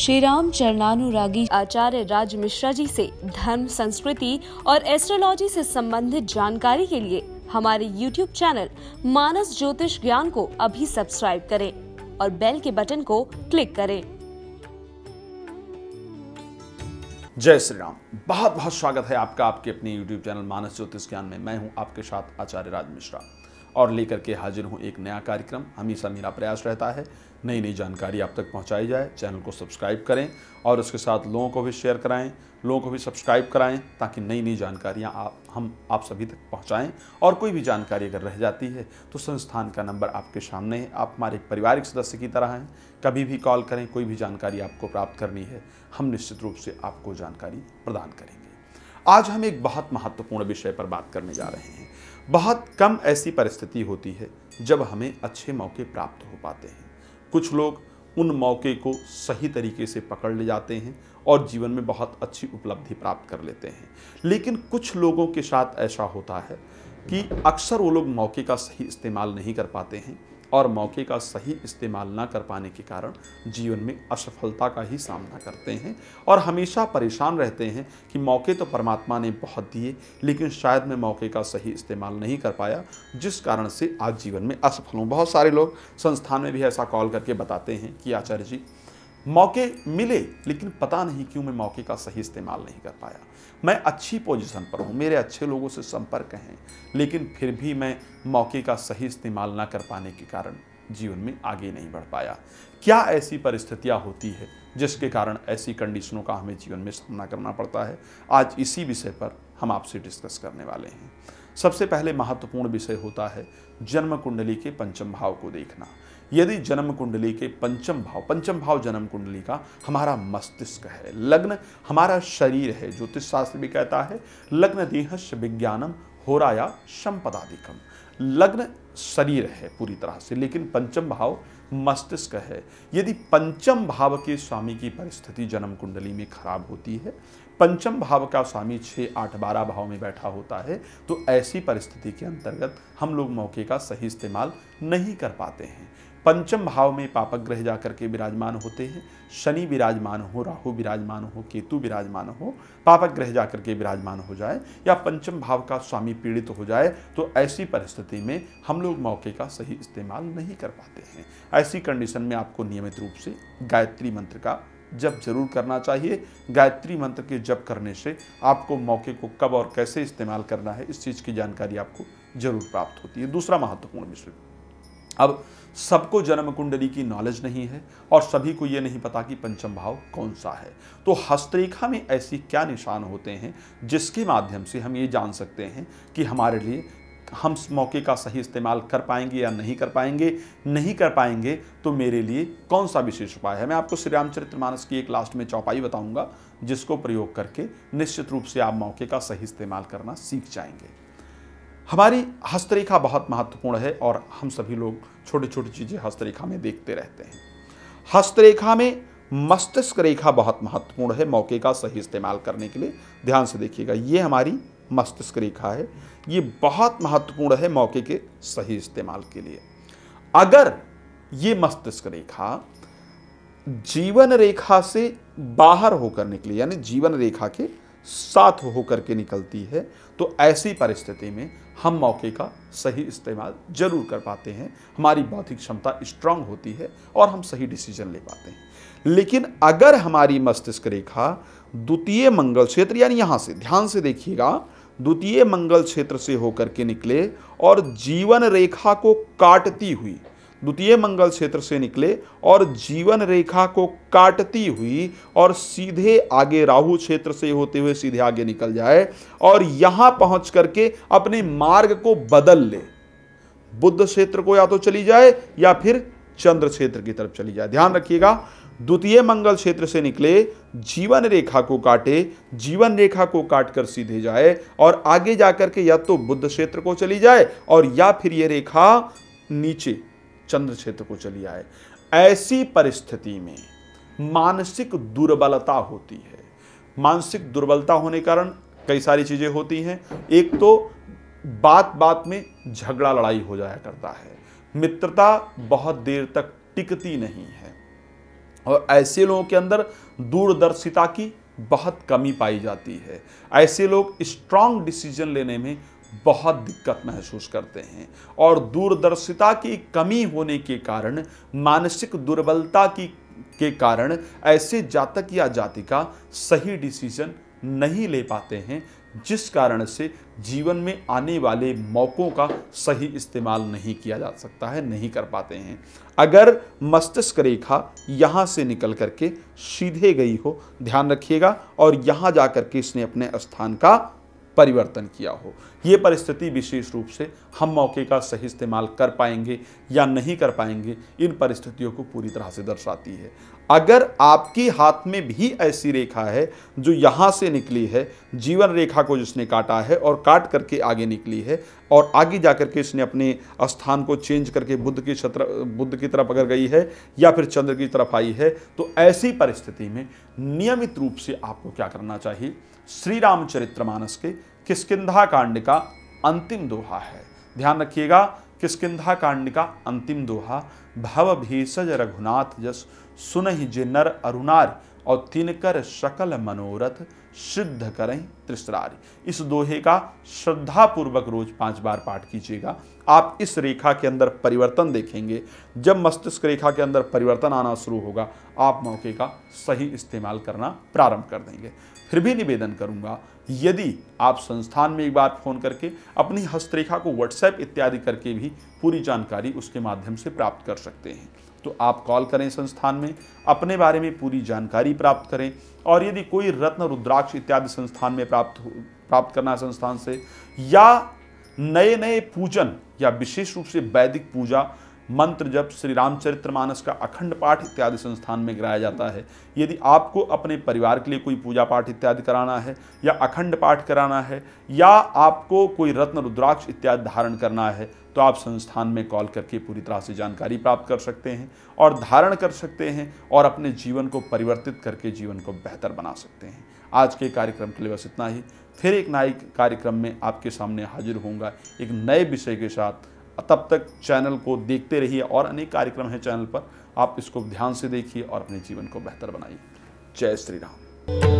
श्री राम चरणानुरागी आचार्य राज मिश्रा जी से धर्म संस्कृति और एस्ट्रोलॉजी से संबंधित जानकारी के लिए हमारे YouTube चैनल मानस ज्योतिष ज्ञान को अभी सब्सक्राइब करें और बेल के बटन को क्लिक करें जय श्री राम बहुत बहुत स्वागत है आपका आपके अपने YouTube चैनल मानस ज्योतिष ज्ञान में मैं हूं आपके साथ आचार्य राज मिश्रा और लेकर के हाजिर हूँ एक नया कार्यक्रम हमेशा मेरा प्रयास रहता है नई नई जानकारी आप तक पहुँचाई जाए चैनल को सब्सक्राइब करें और उसके साथ लोगों को भी शेयर कराएं लोगों को भी सब्सक्राइब कराएं ताकि नई नई जानकारियाँ आप हम आप सभी तक पहुँचाएँ और कोई भी जानकारी अगर रह जाती है तो संस्थान का नंबर आपके सामने है आप हमारे पारिवारिक सदस्य की तरह हैं कभी भी कॉल करें कोई भी जानकारी आपको प्राप्त करनी है हम निश्चित रूप से आपको जानकारी प्रदान करेंगे आज हम एक बहुत महत्वपूर्ण विषय पर बात करने जा रहे हैं बहुत कम ऐसी परिस्थिति होती है जब हमें अच्छे मौके प्राप्त हो पाते हैं कुछ लोग उन मौके को सही तरीके से पकड़ ले जाते हैं और जीवन में बहुत अच्छी उपलब्धि प्राप्त कर लेते हैं लेकिन कुछ लोगों के साथ ऐसा होता है कि अक्सर वो लोग मौके का सही इस्तेमाल नहीं कर पाते हैं और मौके का सही इस्तेमाल ना कर पाने के कारण जीवन में असफलता का ही सामना करते हैं और हमेशा परेशान रहते हैं कि मौके तो परमात्मा ने बहुत दिए लेकिन शायद मैं मौके का सही इस्तेमाल नहीं कर पाया जिस कारण से आज जीवन में असफल हूँ बहुत सारे लोग संस्थान में भी ऐसा कॉल करके बताते हैं कि आचार्य जी मौके मिले लेकिन पता नहीं क्यों मैं मौके का सही इस्तेमाल नहीं कर पाया मैं अच्छी पोजीशन पर हूँ मेरे अच्छे लोगों से संपर्क हैं लेकिन फिर भी मैं मौके का सही इस्तेमाल ना कर पाने के कारण जीवन में आगे नहीं बढ़ पाया क्या ऐसी परिस्थितियाँ होती है जिसके कारण ऐसी कंडीशनों का हमें जीवन में सामना करना पड़ता है आज इसी विषय पर हम आपसे डिस्कस करने वाले हैं सबसे पहले महत्वपूर्ण विषय होता है जन्म कुंडली के पंचम भाव को देखना यदि जन्म कुंडली के पंचम भाव पंचम भाव जन्म कुंडली का हमारा मस्तिष्क है लग्न हमारा शरीर है ज्योतिष शास्त्र भी कहता है लग्न देहस्य विज्ञानम होराया संपदाधिकम लग्न शरीर है पूरी तरह से लेकिन पंचम भाव मस्तिष्क है यदि पंचम भाव के स्वामी की परिस्थिति जन्म कुंडली में खराब होती है पंचम भाव का स्वामी छः आठ बारह भाव में बैठा होता है तो ऐसी परिस्थिति के अंतर्गत हम लोग मौके का सही इस्तेमाल नहीं कर पाते हैं पंचम भाव में पापक ग्रह जा करके विराजमान होते हैं शनि विराजमान हो राहु विराजमान हो केतु विराजमान हो पापक ग्रह जा करके विराजमान हो जाए या पंचम भाव का स्वामी पीड़ित हो जाए तो ऐसी परिस्थिति में हम लोग मौके का सही इस्तेमाल नहीं कर पाते हैं ऐसी कंडीशन में आपको नियमित रूप से गायत्री मंत्र का जप जरूर करना चाहिए गायत्री मंत्र के जप करने से आपको मौके को कब और कैसे इस्तेमाल करना है इस चीज़ की जानकारी आपको जरूर प्राप्त होती है दूसरा महत्वपूर्ण विषय अब सबको जन्म कुंडली की नॉलेज नहीं है और सभी को ये नहीं पता कि पंचम भाव कौन सा है तो हस्तरेखा में ऐसी क्या निशान होते हैं जिसके माध्यम से हम ये जान सकते हैं कि हमारे लिए हम मौके का सही इस्तेमाल कर पाएंगे या नहीं कर पाएंगे नहीं कर पाएंगे तो मेरे लिए कौन सा विशेष उपाय है मैं आपको श्री मानस की एक लास्ट में चौपाई बताऊंगा जिसको प्रयोग करके निश्चित रूप से आप मौके का सही इस्तेमाल करना सीख जाएंगे हमारी हस्तरेखा बहुत महत्वपूर्ण है और हम सभी लोग छोटी छोटी चीज़ें हस्तरेखा में देखते रहते हैं हस्तरेखा में मस्तिष्क रेखा बहुत महत्वपूर्ण है मौके का सही इस्तेमाल करने के लिए ध्यान से देखिएगा ये हमारी मस्तिष्क रेखा है ये बहुत महत्वपूर्ण है मौके के सही इस्तेमाल के लिए अगर ये मस्तिष्क रेखा जीवन रेखा से बाहर होकर निकले यानी जीवन रेखा के साथ होकर के निकलती है तो ऐसी परिस्थिति में हम मौके का सही इस्तेमाल जरूर कर पाते हैं हमारी बौद्धिक क्षमता स्ट्रांग होती है और हम सही डिसीजन ले पाते हैं लेकिन अगर हमारी मस्तिष्क रेखा द्वितीय मंगल क्षेत्र यानी यहाँ से ध्यान से देखिएगा द्वितीय मंगल क्षेत्र से होकर के निकले और जीवन रेखा को काटती हुई द्वितीय मंगल क्षेत्र से निकले और जीवन रेखा को काटती हुई और सीधे आगे राहु क्षेत्र से होते हुए सीधे आगे निकल जाए और यहां पहुंच करके अपने मार्ग को बदल ले बुद्ध क्षेत्र को या तो चली जाए या फिर चंद्र क्षेत्र की तरफ चली जाए ध्यान रखिएगा द्वितीय मंगल क्षेत्र से निकले जीवन रेखा को काटे जीवन रेखा को काट कर सीधे जाए और आगे जाकर के या तो बुद्ध क्षेत्र को चली जाए और या फिर ये रेखा नीचे चंद्र क्षेत्र को चली आए ऐसी परिस्थिति में मानसिक दुर्बलता होती है मानसिक दुर्बलता होने के कारण कई सारी चीज़ें होती हैं एक तो बात बात में झगड़ा लड़ाई हो जाया करता है मित्रता बहुत देर तक टिकती नहीं है और ऐसे लोगों के अंदर दूरदर्शिता की बहुत कमी पाई जाती है ऐसे लोग स्ट्रांग डिसीजन लेने में बहुत दिक्कत महसूस करते हैं और दूरदर्शिता की कमी होने के कारण मानसिक दुर्बलता की के कारण ऐसे जातक या जातिका सही डिसीजन नहीं ले पाते हैं जिस कारण से जीवन में आने वाले मौक़ों का सही इस्तेमाल नहीं किया जा सकता है नहीं कर पाते हैं अगर मस्तिष्क रेखा यहाँ से निकल करके सीधे गई हो ध्यान रखिएगा और यहाँ जा कर के इसने अपने स्थान का परिवर्तन किया हो ये परिस्थिति विशेष रूप से हम मौके का सही इस्तेमाल कर पाएंगे या नहीं कर पाएंगे इन परिस्थितियों को पूरी तरह से दर्शाती है अगर आपके हाथ में भी ऐसी रेखा है जो यहाँ से निकली है जीवन रेखा को जिसने काटा है और काट करके आगे निकली है और आगे जा करके इसने अपने स्थान को चेंज करके बुद्ध की छत्र बुद्ध की तरफ अगर गई है या फिर चंद्र की तरफ आई है तो ऐसी परिस्थिति में नियमित रूप से आपको क्या करना चाहिए श्री रामचरित्रमानस के किसकिधा कांड का अंतिम दोहा है ध्यान रखिएगा किसकिधा कांड का अंतिम दोहा भव भीषज रघुनाथ जस सुनहि जे अरुणार और तिनकर सकल मनोरथ सिद्ध करें त्रिस्तरारी इस दोहे का श्रद्धापूर्वक रोज पांच बार पाठ कीजिएगा आप इस रेखा के अंदर परिवर्तन देखेंगे जब मस्तिष्क रेखा के अंदर परिवर्तन आना शुरू होगा आप मौके का सही इस्तेमाल करना प्रारंभ कर देंगे फिर भी निवेदन करूंगा यदि आप संस्थान में एक बार फोन करके अपनी हस्तरेखा को व्हाट्सएप इत्यादि करके भी पूरी जानकारी उसके माध्यम से प्राप्त कर सकते हैं तो आप कॉल करें संस्थान में अपने बारे में पूरी जानकारी प्राप्त करें और यदि कोई रत्न रुद्राक्ष इत्यादि संस्थान में प्राप्त प्राप्त करना है संस्थान से या नए नए पूजन या विशेष रूप से वैदिक पूजा मंत्र जप श्री रामचरित्र मानस का अखंड पाठ इत्यादि संस्थान में कराया जाता है यदि आपको अपने परिवार के लिए कोई पूजा पाठ इत्यादि कराना है या अखंड पाठ कराना है या आपको कोई रत्न रुद्राक्ष इत्यादि धारण करना है तो आप संस्थान में कॉल करके पूरी तरह से जानकारी प्राप्त कर सकते हैं और धारण कर सकते हैं और अपने जीवन को परिवर्तित करके जीवन को बेहतर बना सकते हैं आज के कार्यक्रम के लिए बस इतना ही फिर एक नए कार्यक्रम में आपके सामने हाजिर होऊंगा एक नए विषय के साथ तब तक चैनल को देखते रहिए और अनेक कार्यक्रम हैं चैनल पर आप इसको ध्यान से देखिए और अपने जीवन को बेहतर बनाइए जय श्री राम